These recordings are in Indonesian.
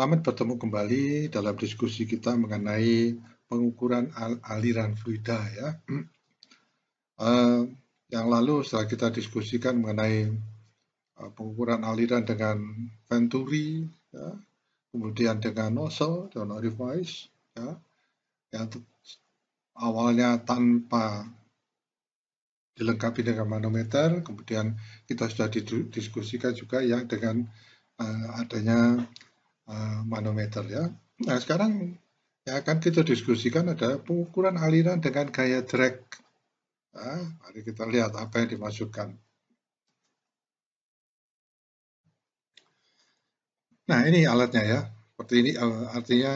Selamat bertemu kembali dalam diskusi kita mengenai pengukuran al aliran fluida ya. Uh, yang lalu setelah kita diskusikan mengenai uh, pengukuran aliran dengan Venturi, ya, kemudian dengan nozzle dan orifice, ya, yang awalnya tanpa dilengkapi dengan manometer, kemudian kita sudah didiskusikan juga yang dengan uh, adanya Eh, manometer ya. Nah sekarang yang akan kita diskusikan adalah pengukuran aliran dengan gaya drag. Nah, mari kita lihat apa yang dimasukkan. Nah ini alatnya ya, seperti ini eh, artinya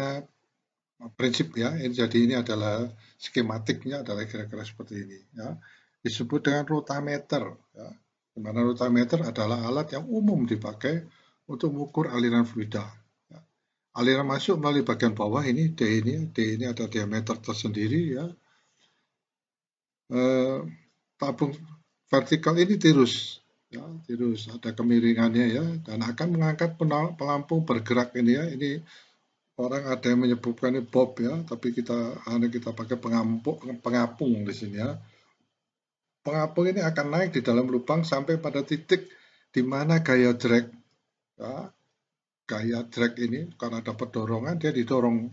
prinsip ya. Ini, jadi ini adalah skematiknya adalah kira-kira seperti ini ya. Disebut dengan rotameter ya. Dimana rotameter adalah alat yang umum dipakai untuk mengukur aliran fluida aliran masuk melalui bagian bawah ini D ini, D ini ada diameter tersendiri ya. E, tabung vertikal ini tirus, ya, tirus ada kemiringannya ya dan akan mengangkat pelampung bergerak ini ya. Ini orang ada yang menyebutkan ini bob ya, tapi kita hanya kita pakai pengampung pengapung di sini ya. Pengapung ini akan naik di dalam lubang sampai pada titik di mana gaya drag ya, gaya drag ini karena ada dorongan dia didorong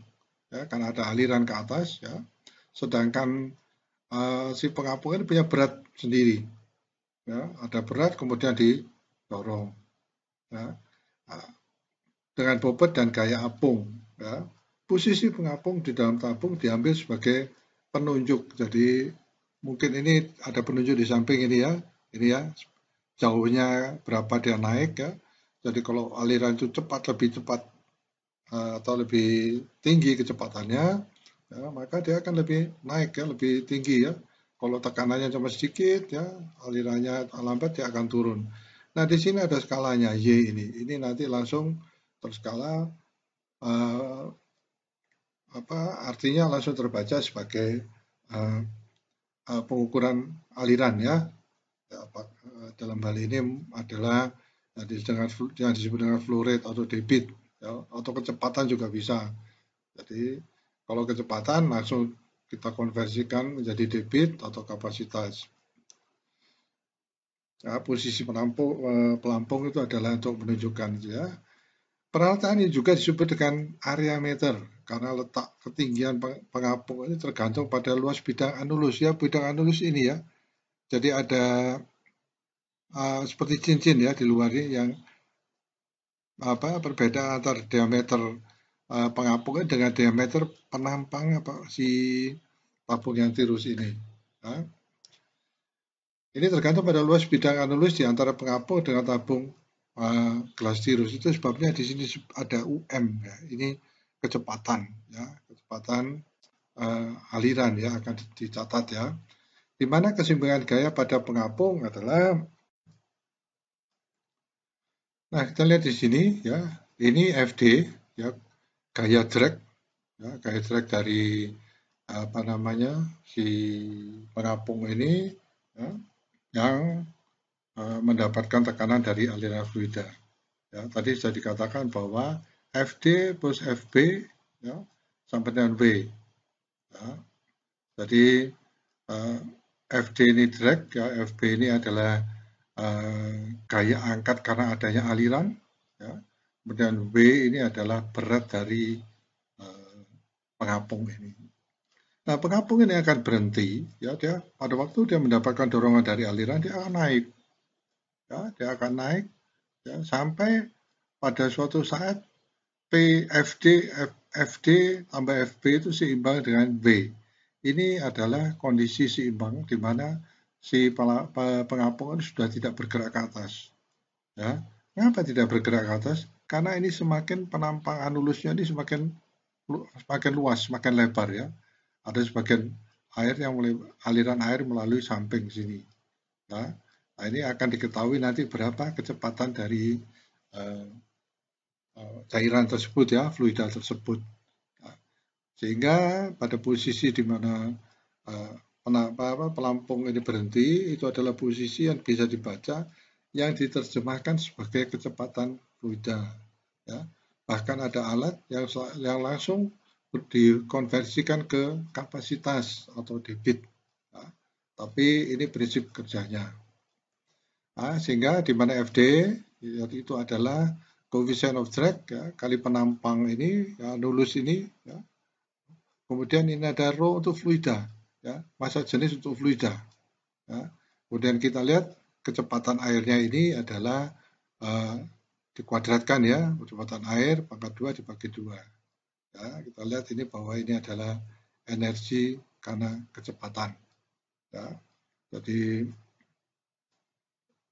ya karena ada aliran ke atas ya sedangkan uh, si pengapung ini punya berat sendiri ya ada berat kemudian didorong ya. Ah, dengan bobot dan gaya apung ya posisi pengapung di dalam tabung diambil sebagai penunjuk jadi mungkin ini ada penunjuk di samping ini ya ini ya jauhnya berapa dia naik ya jadi kalau aliran itu cepat, lebih cepat eh, atau lebih tinggi kecepatannya, ya, maka dia akan lebih naik ya, lebih tinggi ya. Kalau tekanannya cuma sedikit ya, alirannya lambat dia akan turun. Nah di sini ada skalanya y ini, ini nanti langsung terskala uh, apa artinya langsung terbaca sebagai uh, uh, pengukuran aliran ya. ya dalam hal ini adalah jadi dengan yang disebut dengan flow rate atau debit ya, atau kecepatan juga bisa jadi kalau kecepatan langsung kita konversikan menjadi debit atau kapasitas ya, posisi penampung eh, pelampung itu adalah untuk menunjukkan ya peralatan ini juga disebut dengan area meter karena letak ketinggian pengapung ini tergantung pada luas bidang anulus ya bidang anulus ini ya jadi ada uh, seperti cincin ya di luar ini yang apa perbedaan antar diameter uh, eh, pengapungnya kan dengan diameter penampang apa si tabung yang tirus ini. Ya. ini tergantung pada luas bidang anulus di antara pengapung dengan tabung uh, gelas tirus itu sebabnya di sini ada UM ya. Ini kecepatan ya, kecepatan uh, aliran ya akan dicatat ya. Di mana kesimbangan gaya pada pengapung adalah Nah, kita lihat di sini ya, ini FD ya gaya drag ya, gaya drag dari apa namanya si penapung ini ya, yang uh, mendapatkan tekanan dari aliran fluida. Ya, tadi sudah dikatakan bahwa FD plus FB ya, sampai dengan W. Ya. Jadi uh, e, FD ini drag, ya, FB ini adalah gaya eh, angkat karena adanya aliran. Ya. Kemudian W ini adalah berat dari uh, pengapung ini. Nah, pengapung ini akan berhenti, ya dia pada waktu dia mendapatkan dorongan dari aliran dia akan naik, ya dia akan naik, ya sampai pada suatu saat PFD F, FD tambah FB itu seimbang dengan B. Ini adalah kondisi seimbang di mana si pengapung ini sudah tidak bergerak ke atas. Ya. Kenapa tidak bergerak ke atas? Karena ini semakin penampang anulusnya ini semakin semakin luas, semakin lebar ya. Ada sebagian air yang mulai aliran air melalui samping sini. Ya. Nah, ini akan diketahui nanti berapa kecepatan dari eh, eh cairan tersebut ya, fluida tersebut. Nah, sehingga pada posisi di mana eh, penapa apa pelampung ini berhenti itu adalah posisi yang bisa dibaca yang diterjemahkan sebagai kecepatan fluida ya bahkan ada alat yang yang langsung dikonversikan ke kapasitas atau debit ya. tapi ini prinsip kerjanya nah, sehingga di mana FD itu adalah coefficient of drag ya, kali penampang ini ya, nulus ini ya. kemudian ini ada rho untuk fluida ya, masa jenis untuk fluida. Ya. Kemudian kita lihat kecepatan airnya ini adalah uh, dikuadratkan ya, kecepatan air pangkat 2 dibagi 2. Ya, kita lihat ini bahwa ini adalah energi karena kecepatan. Ya. Jadi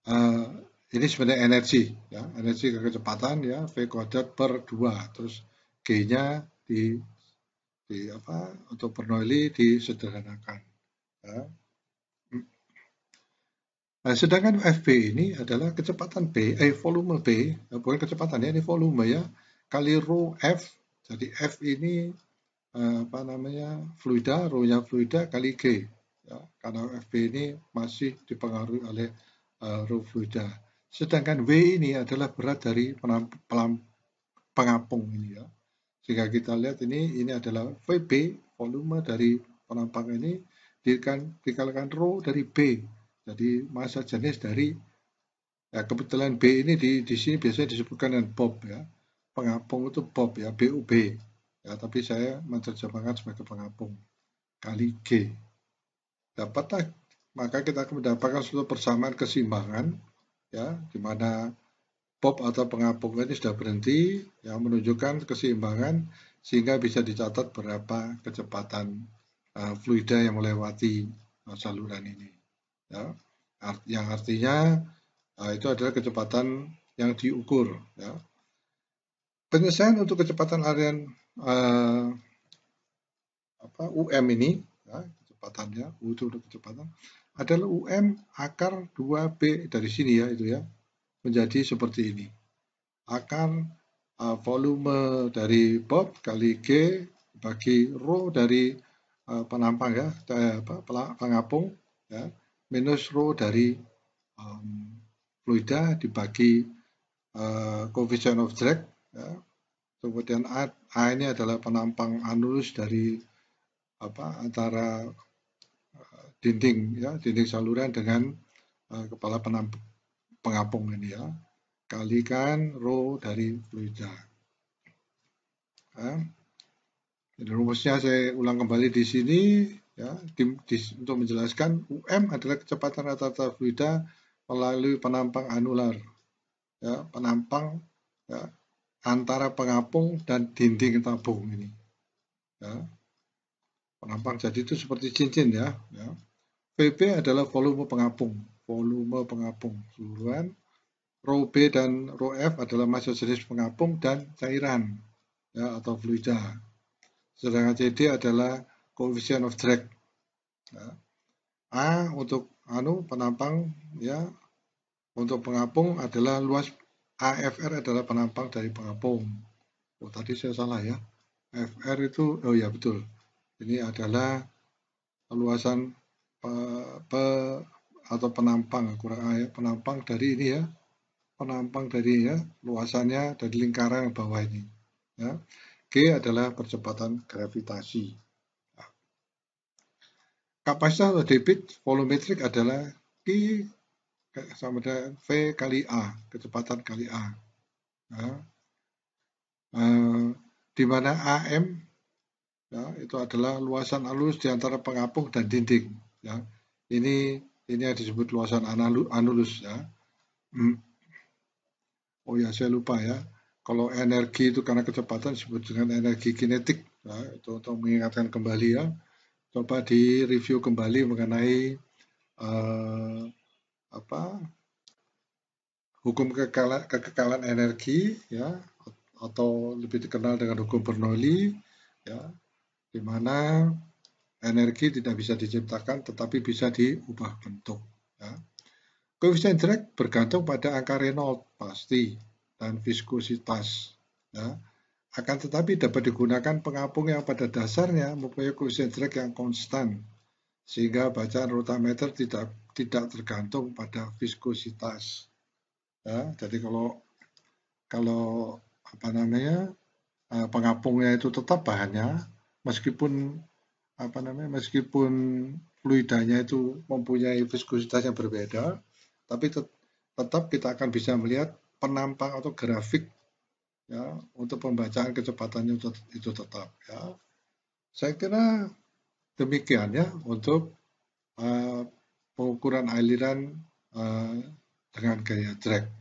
uh, ini sebenarnya energi, ya, energi kecepatan ya, V kuadrat per 2, terus G-nya di di apa autoprenoli disederhanakan. Ya. Mm. Nah, sedangkan FB ini adalah kecepatan B, eh volume B, ya, bukan kecepatan ya, ini volume ya, kali rho F, jadi F ini eh, apa namanya fluida, rho-nya fluida kali G, ya, karena FB ini masih dipengaruhi oleh uh, rho fluida. Sedangkan W ini adalah berat dari pengapung ini ya, jika kita lihat ini, ini adalah VB, volume dari penampang ini, dikalikan rho dari B. Jadi masa jenis dari, ya kebetulan B ini di, di sini biasanya disebutkan dengan bob ya. Pengapung itu bob ya, BUB. Ya, tapi saya menerjemahkan sebagai pengapung. Kali G. Dapatlah, maka kita akan mendapatkan suatu persamaan kesimbangan ya, di mana pop atau pengapung ini sudah berhenti yang menunjukkan keseimbangan sehingga bisa dicatat berapa kecepatan uh, fluida yang melewati uh, saluran ini. Ya. Art yang artinya uh, itu adalah kecepatan yang diukur. Ya. Penyelesaian untuk kecepatan harian uh, apa, UM ini, ya, kecepatannya, U untuk kecepatan, adalah UM akar 2B dari sini ya itu ya, menjadi seperti ini. Akar uh, volume dari bob kali G bagi rho dari uh, penampang ya, apa, pengapung ya, minus rho dari um, fluida dibagi uh, coefficient of drag ya. kemudian A, A ini adalah penampang anulus dari apa antara uh, dinding ya dinding saluran dengan uh, kepala penampung pengapung ini ya. Kalikan rho dari fluida. Ya. Jadi rumusnya saya ulang kembali di sini ya di, di, untuk menjelaskan UM adalah kecepatan rata-rata fluida melalui penampang anular. Ya, penampang ya, antara pengapung dan dinding tabung ini. Ya. Penampang jadi itu seperti cincin ya. ya. adalah volume pengapung volume pengapung keseluruhan. Rho B dan rho F adalah masa jenis pengapung dan cairan ya, atau fluida. Sedangkan CD adalah coefficient of drag. Ya. A untuk anu penampang ya untuk pengapung adalah luas AFR adalah penampang dari pengapung. Oh, tadi saya salah ya. FR itu oh ya betul. Ini adalah luasan pe, pe atau penampang kurang ya penampang dari ini ya penampang dari ya luasannya dari lingkaran yang bawah ini ya G adalah percepatan gravitasi kapasitas atau debit volumetrik adalah Q eh, sama dengan V kali A kecepatan kali A ya. e, di mana AM ya, itu adalah luasan alus di antara pengapung dan dinding ya. ini ini yang disebut luasan anulus ya. Hmm. Oh ya, saya lupa ya. Kalau energi itu karena kecepatan disebut dengan energi kinetik. Ya. Itu untuk mengingatkan kembali ya. Coba di review kembali mengenai uh, apa hukum kekekalan, kekekalan energi ya atau lebih dikenal dengan hukum Bernoulli ya di mana Energi tidak bisa diciptakan tetapi bisa diubah bentuk. Ya. Koefisien drag bergantung pada angka Reynolds pasti dan viskositas. Ya. Akan tetapi dapat digunakan pengapung yang pada dasarnya mempunyai koefisien drag yang konstan sehingga bacaan rotameter tidak tidak tergantung pada viskositas. Ya, jadi kalau kalau apa namanya eh, pengapungnya itu tetap bahannya, meskipun apa namanya meskipun fluidanya itu mempunyai viskositas yang berbeda, tapi tet tetap kita akan bisa melihat penampang atau grafik ya untuk pembacaan kecepatannya itu, itu tetap ya. Saya kira demikian ya untuk uh, pengukuran aliran uh, dengan gaya drag.